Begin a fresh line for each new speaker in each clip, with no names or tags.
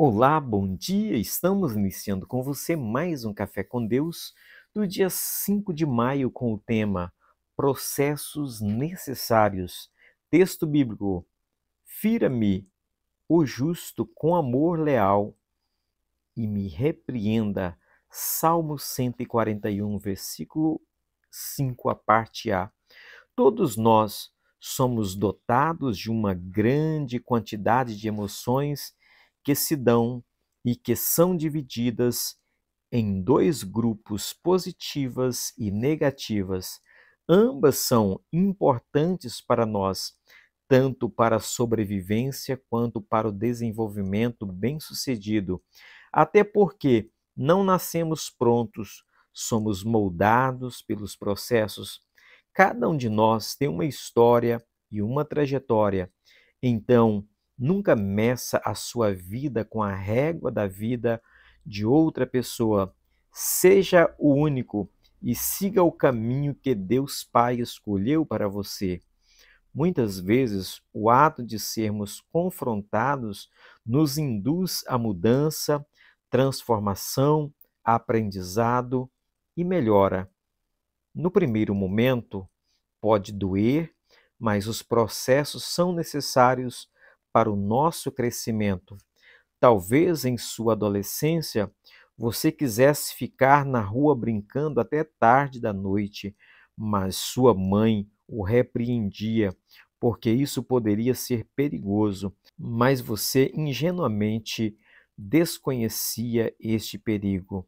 Olá, bom dia! Estamos iniciando com você mais um Café com Deus do dia 5 de maio com o tema Processos Necessários. Texto bíblico: Fira-me o justo com amor leal e me repreenda. Salmo 141, versículo 5, a parte A. Todos nós somos dotados de uma grande quantidade de emoções que se dão e que são divididas em dois grupos positivas e negativas. Ambas são importantes para nós, tanto para a sobrevivência quanto para o desenvolvimento bem-sucedido. Até porque não nascemos prontos, somos moldados pelos processos. Cada um de nós tem uma história e uma trajetória. Então, Nunca meça a sua vida com a régua da vida de outra pessoa. Seja o único e siga o caminho que Deus Pai escolheu para você. Muitas vezes, o ato de sermos confrontados nos induz a mudança, transformação, aprendizado e melhora. No primeiro momento, pode doer, mas os processos são necessários para o nosso crescimento. Talvez em sua adolescência você quisesse ficar na rua brincando até tarde da noite, mas sua mãe o repreendia, porque isso poderia ser perigoso, mas você ingenuamente desconhecia este perigo.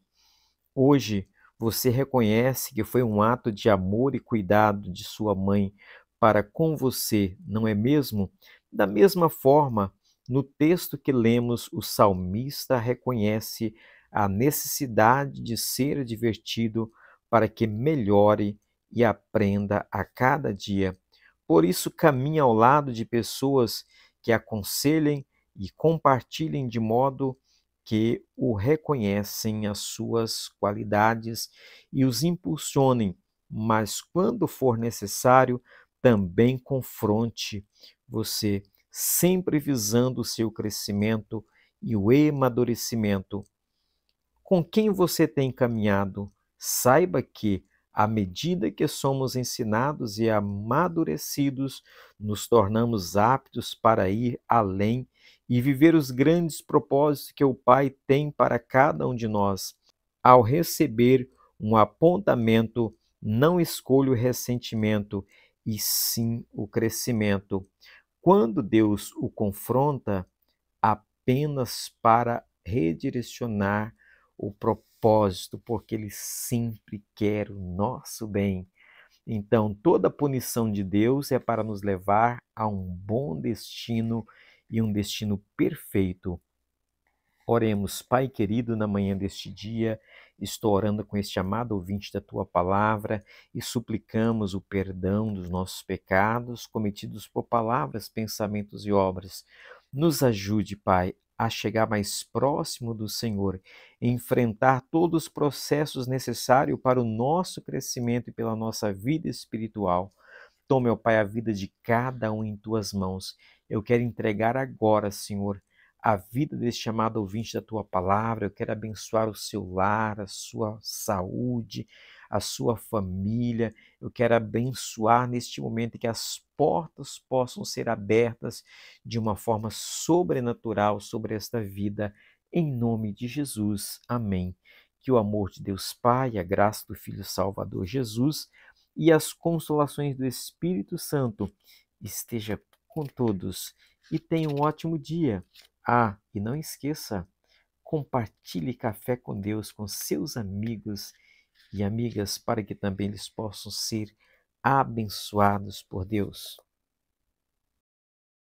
Hoje, você reconhece que foi um ato de amor e cuidado de sua mãe, para com você, não é mesmo? Da mesma forma, no texto que lemos, o salmista reconhece a necessidade de ser divertido para que melhore e aprenda a cada dia. Por isso, caminha ao lado de pessoas que aconselhem e compartilhem de modo que o reconhecem as suas qualidades e os impulsionem, mas quando for necessário, também confronte você, sempre visando o seu crescimento e o emadurecimento Com quem você tem caminhado, saiba que, à medida que somos ensinados e amadurecidos, nos tornamos aptos para ir além e viver os grandes propósitos que o Pai tem para cada um de nós. Ao receber um apontamento, não escolha o ressentimento e sim o crescimento. Quando Deus o confronta, apenas para redirecionar o propósito, porque ele sempre quer o nosso bem. Então, toda punição de Deus é para nos levar a um bom destino e um destino perfeito. Oremos, Pai querido, na manhã deste dia, estou orando com este amado ouvinte da tua palavra e suplicamos o perdão dos nossos pecados cometidos por palavras, pensamentos e obras. Nos ajude, Pai, a chegar mais próximo do Senhor, enfrentar todos os processos necessários para o nosso crescimento e pela nossa vida espiritual. Toma, meu Pai, a vida de cada um em tuas mãos. Eu quero entregar agora, Senhor a vida deste chamado ouvinte da tua palavra. Eu quero abençoar o seu lar, a sua saúde, a sua família. Eu quero abençoar neste momento que as portas possam ser abertas de uma forma sobrenatural sobre esta vida. Em nome de Jesus. Amém. Que o amor de Deus Pai, a graça do Filho Salvador Jesus e as consolações do Espírito Santo esteja com todos e tenha um ótimo dia. Ah, e não esqueça, compartilhe café com Deus com seus amigos e amigas para que também eles possam ser abençoados por Deus.